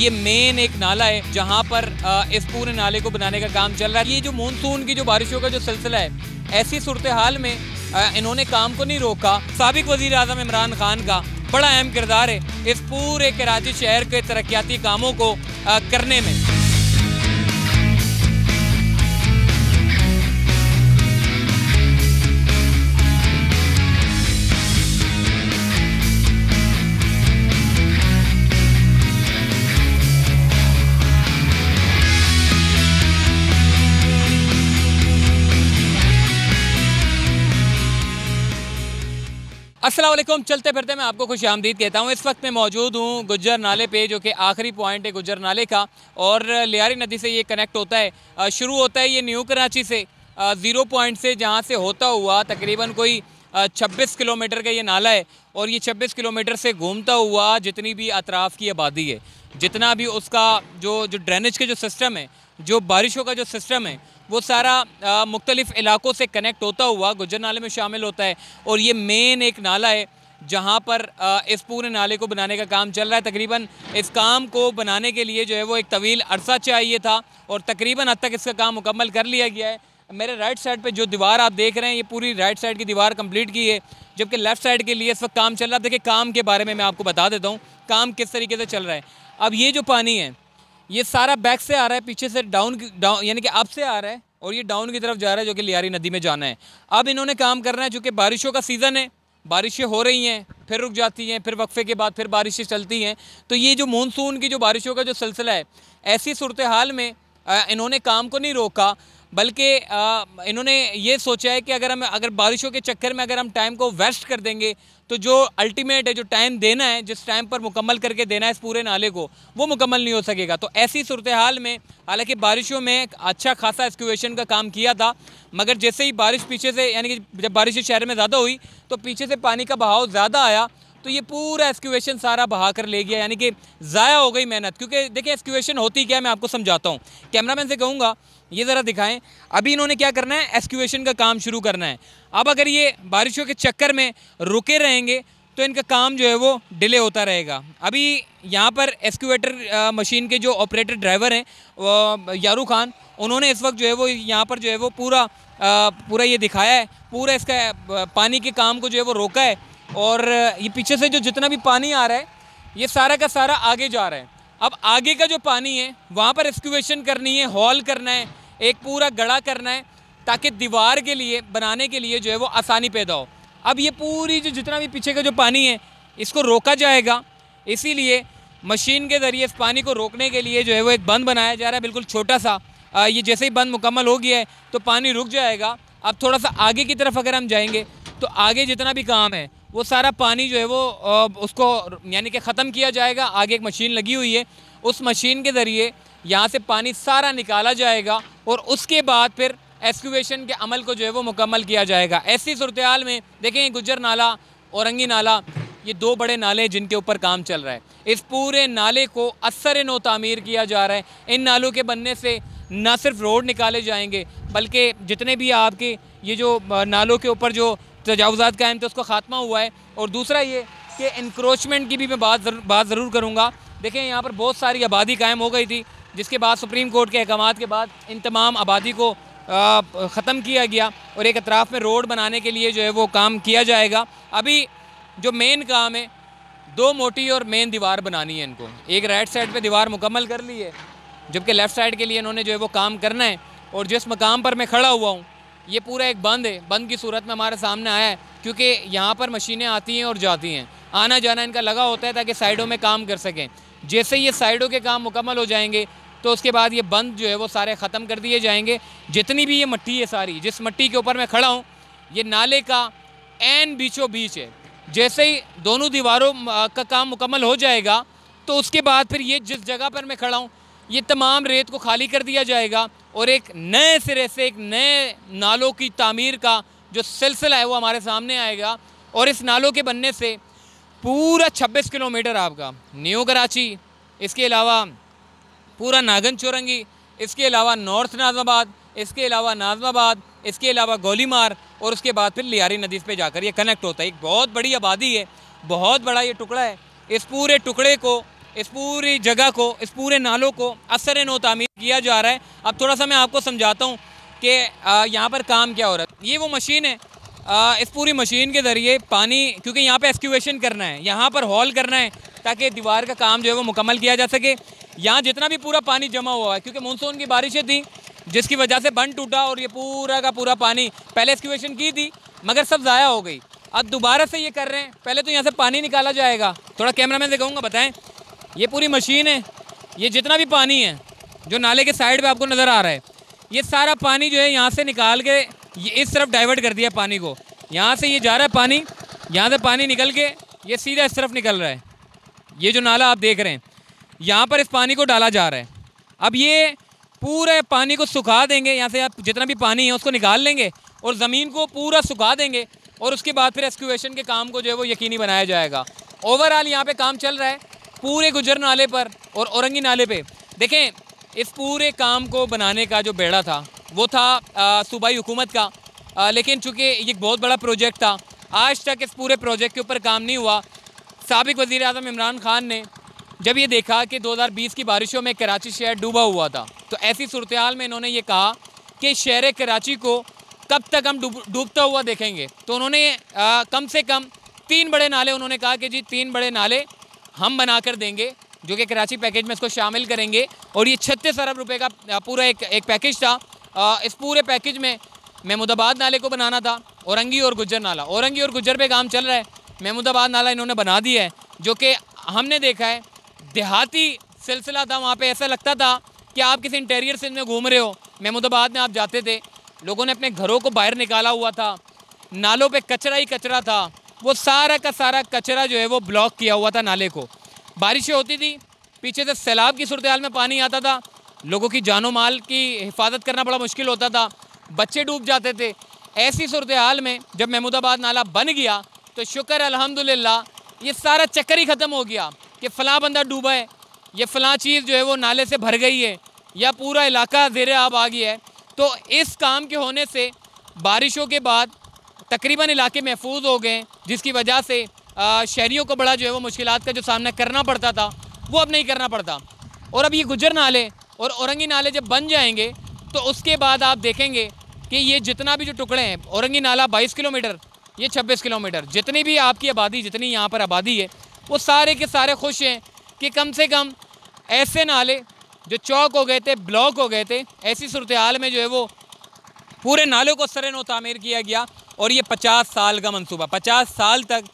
ये मेन एक नाला है जहाँ पर इस पूरे नाले को बनाने का काम चल रहा है ये जो मानसून की जो बारिशों का जो सिलसिला है ऐसी सूरत हाल में इन्होंने काम को नहीं रोका सबक वजी अजम इमरान खान का बड़ा अहम किरदार है इस पूरे कराची शहर के तरक्याती कामों को करने में असलम चलते फिरते मैं आपको खुश आमदीद कहता हूँ इस वक्त मैं मौजूद हूँ गुजर नाले पे जो कि आखिरी पॉइंट है गुजर नाले का और लियारी नदी से ये कनेक्ट होता है शुरू होता है ये न्यू कराची से ज़ीरो पॉइंट से जहाँ से होता हुआ तकरीबन कोई छब्बीस किलोमीटर का ये नाला है और ये छब्बीस किलोमीटर से घूमता हुआ जितनी भी अतराफ़ की आबादी है जितना भी उसका जो जो ड्रेनेज के जो सिस्टम है जो बारिशों का जो सिस्टम है वो सारा मुख्तलिफ़ इलाक़ों से कनेक्ट होता हुआ गुजर नाले में शामिल होता है और ये मेन एक नाला है जहाँ पर आ, इस पूरे नाले को बनाने का काम चल रहा है तकरीबन इस काम को बनाने के लिए जो है वो एक तवील अरसा चाहिए था और तकरीबन हद तक इसका काम मुकम्मल कर लिया गया है मेरे राइट साइड पे जो दीवार आप देख रहे हैं ये पूरी राइट साइड की दीवार कंप्लीट की है जबकि लेफ़्ट साइड के लिए इस वक्त काम चल रहा है देखिए काम के बारे में मैं आपको बता देता हूँ काम किस तरीके से चल रहा है अब ये जो पानी है ये सारा बैक से आ रहा है पीछे से डाउन डाउन यानी कि अप से आ रहा है और ये डाउन की तरफ जा रहा है जो कि लियारी नदी में जाना है अब इन्होंने काम करना है चूँकि बारिशों का सीज़न है बारिशें हो रही हैं फिर रुक जाती हैं फिर वक्फे के बाद फिर बारिशें चलती हैं तो ये जो मानसून की जो बारिशों का जो सिलसिला है ऐसी सूरत हाल में इन्होंने काम को नहीं रोका बल्कि इन्होंने ये सोचा है कि अगर हम अगर बारिशों के चक्कर में अगर हम टाइम को वेस्ट कर देंगे तो जो अल्टीमेट है जो टाइम देना है जिस टाइम पर मुकम्मल करके देना है इस पूरे नाले को वो मुकम्मल नहीं हो सकेगा तो ऐसी सूरत हाल में हालांकि बारिशों में अच्छा खासा एक्सक्यूएशन का काम किया था मगर जैसे ही बारिश पीछे से यानी कि जब बारिश शहर में ज़्यादा हुई तो पीछे से पानी का बहाव ज़्यादा आया तो ये पूरा एस्क्यूएशन सारा बहा कर ले गया यानी कि ज़ाया हो गई मेहनत क्योंकि देखिए एस्क्यूएशन होती क्या मैं आपको समझाता हूँ कैमरामैन से कहूँगा ये ज़रा दिखाएं अभी इन्होंने क्या करना है एस्क्यूएशन का काम शुरू करना है अब अगर ये बारिशों के चक्कर में रुके रहेंगे तो इनका काम जो है वो डिले होता रहेगा अभी यहाँ पर एस्क्यूएटर मशीन के जो ऑपरेटर ड्राइवर हैं यारू खान उन्होंने इस वक्त जो है वो यहाँ पर जो है वो पूरा आ, पूरा ये दिखाया है पूरा इसका पानी के काम को जो है वो रोका है और ये पीछे से जो जितना भी पानी आ रहा है ये सारा का सारा आगे जा रहा है अब आगे का जो पानी है वहाँ पर एक्सक्यूवेशन करनी है हॉल करना है एक पूरा गड़ा करना है ताकि दीवार के लिए बनाने के लिए जो है वो आसानी पैदा हो अब ये पूरी जो जितना भी पीछे का जो पानी है इसको रोका जाएगा इसीलिए मशीन के ज़रिए इस पानी को रोकने के लिए जो है वो एक बंद बनाया जा रहा है बिल्कुल छोटा सा आ, ये जैसे ही बंद मुकम्मल हो गया है तो पानी रुक जाएगा अब थोड़ा सा आगे की तरफ अगर हम जाएंगे तो आगे जितना भी काम है वो सारा पानी जो है वो उसको यानी कि ख़त्म किया जाएगा आगे एक मशीन लगी हुई है उस मशीन के ज़रिए यहाँ से पानी सारा निकाला जाएगा और उसके बाद फिर एक्सक्यूवेशन के अमल को जो है वो मुकम्मल किया जाएगा ऐसी सूरत में देखें गुजर नाला औरंगी नाला ये दो बड़े नाले जिनके ऊपर काम चल रहा है इस पूरे नाले को असर नो तमीर किया जा रहा है इन नालों के बनने से ना सिर्फ रोड निकाले जाएंगे बल्कि जितने भी आपके ये जो नालों के ऊपर जो तजावज़ात कायम थे उसका ख़ात्मा हुआ है और दूसरा ये कि इंक्रोचमेंट की भी मैं बात जरूर, बात ज़रूर करूँगा देखें यहाँ पर बहुत सारी आबादी कायम हो गई थी जिसके बाद सुप्रीम कोर्ट के अहकाम के बाद इन तमाम आबादी को ख़त्म किया गया और एक अतराफ़ में रोड बनाने के लिए जो है वो काम किया जाएगा अभी जो मेन काम है दो मोटी और मेन दीवार बनानी है इनको एक राइट साइड पे दीवार मुकम्मल कर ली है जबकि लेफ़्ट साइड के लिए इन्होंने जो है वो काम करना है और जिस मकाम पर मैं खड़ा हुआ हूँ ये पूरा एक बंद है बंद की सूरत में हमारे सामने आया है क्योंकि यहाँ पर मशीनें आती हैं और जाती हैं आना जाना इनका लगा होता है ताकि साइडों में काम कर सकें जैसे ये साइडों के काम मुकम्मल हो जाएंगे तो उसके बाद ये बंद जो है वो सारे ख़त्म कर दिए जाएंगे जितनी भी ये मट्टी है सारी जिस मट्टी के ऊपर मैं खड़ा हूँ ये नाले का एन बीचों बीच है जैसे ही दोनों दीवारों का काम मुकम्मल हो जाएगा तो उसके बाद फिर ये जिस जगह पर मैं खड़ा हूँ ये तमाम रेत को खाली कर दिया जाएगा और एक नए सिरे से एक नए नालों की तामीर का जो सिलसिला है वो हमारे सामने आएगा और इस नालों के बनने से पूरा 26 किलोमीटर आपका न्यू कराची इसके अलावा पूरा नागन चौरंगी इसके अलावा नॉर्थ नाजमाबाद इसके अलावा नाजमाबाद इसके अलावा गोलीमार और उसके बाद फिर लियारी नदी पे जाकर ये कनेक्ट होता है एक बहुत बड़ी आबादी है बहुत बड़ा ये टुकड़ा है इस पूरे टुकड़े को इस पूरी जगह को इस पूरे नालों को असर नो तमीर किया जा रहा है अब थोड़ा सा मैं आपको समझाता हूँ कि यहाँ पर काम क्या हो रहा है ये वो मशीन है आ, इस पूरी मशीन के ज़रिए पानी क्योंकि यहाँ पर एक्सक्यूवेशन करना है यहाँ पर हॉल करना है ताकि दीवार का काम जो है वो मुकम्मल किया जा सके यहाँ जितना भी पूरा पानी जमा हुआ है क्योंकि मानसून की बारिशें थी जिसकी वजह से बंद टूटा और ये पूरा का पूरा पानी पहले एक्सक्यूवेशन की थी मगर सब ज़ाया हो गई अब दोबारा से ये कर रहे हैं पहले तो यहाँ से पानी निकाला जाएगा थोड़ा कैमरा मैन से कहूँगा बताएँ ये पूरी मशीन है ये जितना भी पानी है जो नाले के साइड पे आपको नज़र आ रहा है ये सारा पानी जो है यहाँ से निकाल के ये इस तरफ डाइवर्ट कर दिया पानी को यहाँ से ये जा रहा है पानी यहाँ से पानी निकल के ये सीधा इस तरफ निकल रहा है ये जो नाला आप देख रहे हैं यहाँ पर इस पानी को डाला जा रहा है अब ये पूरे पानी को सुखा देंगे यहाँ से आप जितना भी पानी है उसको निकाल लेंगे और ज़मीन को पूरा सुखा देंगे और उसके बाद फिर एक्सक्यूवेशन के काम को जो है वो यकीनी बनाया जाएगा ओवरऑल यहाँ पे काम चल रहा है पूरे गुजर नाले पर और औरंगी नाले पे देखें इस पूरे काम को बनाने का जो बेड़ा था वो था सूबाई हुकूमत का आ, लेकिन चूँकि ये बहुत बड़ा प्रोजेक्ट था आज तक इस पूरे प्रोजेक्ट के ऊपर काम नहीं हुआ सबक वज़ी अजम इमरान खान ने जब ये देखा कि 2020 की बारिशों में कराची शहर डूबा हुआ था तो ऐसी सूरत में इन्होंने ये कहा कि शहर कराची को कब तक हम डूबता हुआ देखेंगे तो उन्होंने आ, कम से कम तीन बड़े नाले उन्होंने कहा कि जी तीन बड़े नाले हम बनाकर देंगे जो कि कराची पैकेज में इसको शामिल करेंगे और ये छत्तीस अरब रुपये का पूरा एक एक पैकेज था आ, इस पूरे पैकेज में महमूदाबाद नाले को बनाना था औरंगी और गुजर नाला औरंगी और गुजर पे काम चल रहा है महमूदाबाद नाला इन्होंने बना दिया है जो कि हमने देखा है देहाती सिलसिला था वहाँ पर ऐसा लगता था कि आप किसी इंटेरियर सिंध में घूम रहे हो महमूदाबाद में आप जाते थे लोगों ने अपने घरों को बाहर निकाला हुआ था नालों पर कचरा ही कचरा था वो सारा का सारा कचरा जो है वो ब्लॉक किया हुआ था नाले को बारिशें होती थी पीछे से सैलाब की सूरत में पानी आता था लोगों की जानो माल की हिफाजत करना बड़ा मुश्किल होता था बच्चे डूब जाते थे ऐसी सूरत हाल में जब महमूदाबाद नाला बन गया तो शुक्र अलहमदिल्ला ये सारा चक्कर ही ख़त्म हो गया कि फ़लाँ बंदा डूबा है ये फ़लाँ चीज़ जो है वो नाले से भर गई है या पूरा इलाका जेर आब आ गया है तो इस काम के होने से बारिशों के बाद तकरीबन इलाके महफूज हो गए जिसकी वजह से शहरीों को बड़ा जो है वो मुश्किल का जो सामना करना पड़ता था वो अब नहीं करना पड़ता और अब ये गुजर नाले और औरंगी नाले जब बन जाएंगे तो उसके बाद आप देखेंगे कि ये जितना भी जो टुकड़े हैं औरंगी नाला 22 किलोमीटर ये 26 किलोमीटर जितनी भी आपकी आबादी जितनी यहाँ पर आबादी है वो सारे के सारे खुश हैं कि कम से कम ऐसे नाले जो चौक हो गए थे ब्लॉक हो गए थे ऐसी सूरत हाल में जो है वो पूरे नालों को व तामीर किया गया और ये पचास साल का मनसूबा पचास साल तक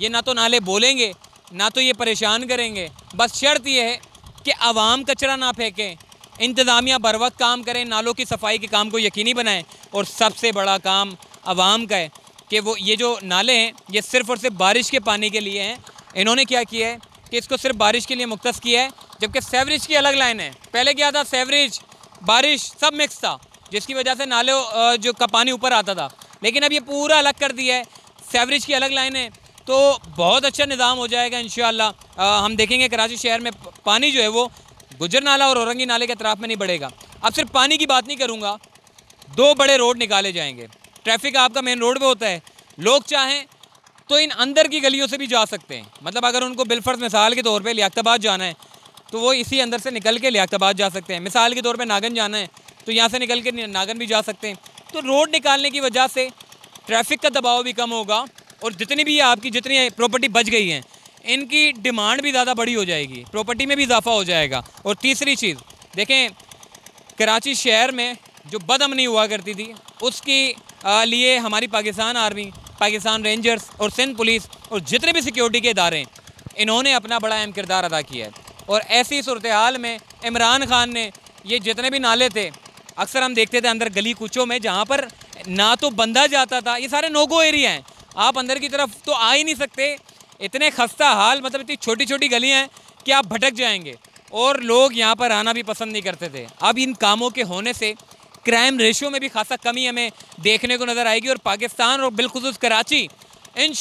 ये ना तो नाले बोलेंगे ना तो ये परेशान करेंगे बस शर्त ये है कि आवाम कचरा ना फेंकें इंतज़ामिया बर वक्त काम करें नालों की सफाई के काम को यकीनी बनाएं और सबसे बड़ा काम आवाम का है कि वो ये जो नाले हैं ये सिर्फ़ और सिर्फ बारिश के पानी के लिए हैं इन्होंने क्या किया है कि इसको सिर्फ बारिश के लिए मुख्त किया है जबकि सेवरेज की अलग लाइन है पहले क्या था सेवरेज बारिश सब मिक्स था जिसकी वजह से नाले जो का पानी ऊपर आता था लेकिन अब ये पूरा अलग कर दिया है सेवरेज की अलग लाइन है तो बहुत अच्छा निज़ाम हो जाएगा इन हम देखेंगे कराची शहर में पानी जो है वो गुजर नाला और औरंगी नाले के अतराफ़ में नहीं बढ़ेगा अब सिर्फ पानी की बात नहीं करूँगा दो बड़े रोड निकाले जाएंगे ट्रैफिक आपका मेन रोड पे होता है लोग चाहें तो इन अंदर की गलियों से भी जा सकते हैं मतलब अगर उनको बिलफर्ज मिसाल के तौर पर लियाबाद जाना है तो वो इसी अंदर से निकल के लियाबाद जा सकते हैं मिसाल के तौर पर नागन जाना है तो यहाँ से निकल के नागन भी जा सकते हैं तो रोड निकालने की वजह से ट्रैफिक का दबाव भी कम होगा और जितनी भी आपकी जितनी प्रॉपर्टी बच गई हैं इनकी डिमांड भी ज़्यादा बड़ी हो जाएगी प्रॉपर्टी में भी इजाफा हो जाएगा और तीसरी चीज़ देखें कराची शहर में जो बदमनी हुआ करती थी उसकी लिए हमारी पाकिस्तान आर्मी पाकिस्तान रेंजर्स और सिंध पुलिस और जितने भी सिक्योरिटी के इदारे हैं इन्होंने अपना बड़ा अहम किरदार अदा किया है और ऐसी सूरत हाल में इमरान खान ने ये जितने भी नाले थे अक्सर हम देखते थे अंदर गली कुचों में जहाँ पर ना तो बंदा जाता था ये सारे नोगो एरिया हैं आप अंदर की तरफ तो आ ही नहीं सकते इतने खस्ता हाल मतलब इतनी छोटी छोटी गलियाँ हैं कि आप भटक जाएंगे और लोग यहाँ पर आना भी पसंद नहीं करते थे अब इन कामों के होने से क्राइम रेशियो में भी खासा कमी हमें देखने को नज़र आएगी और पाकिस्तान और बिलखसूस कराची इन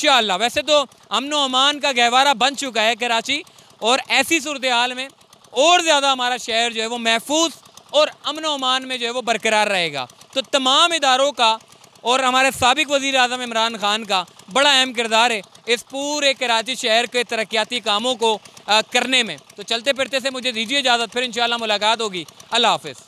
वैसे तो अमन अमान का गहवारा बन चुका है कराची और ऐसी सूरत हाल में और ज़्यादा हमारा शहर जो है वो महफूज और अमन अमान में जो है वो बरकरार रहेगा तो तमाम इदारों का और हमारे सबक वज़ी अजम इमरान ख़ान का बड़ा अहम किरदार है इस पूरे कराची शहर के तरक्याती कामों को आ, करने में तो चलते फिरते से मुझे दीजिए इजाज़त फिर इन मुलाकात होगी अल्लाह हाफ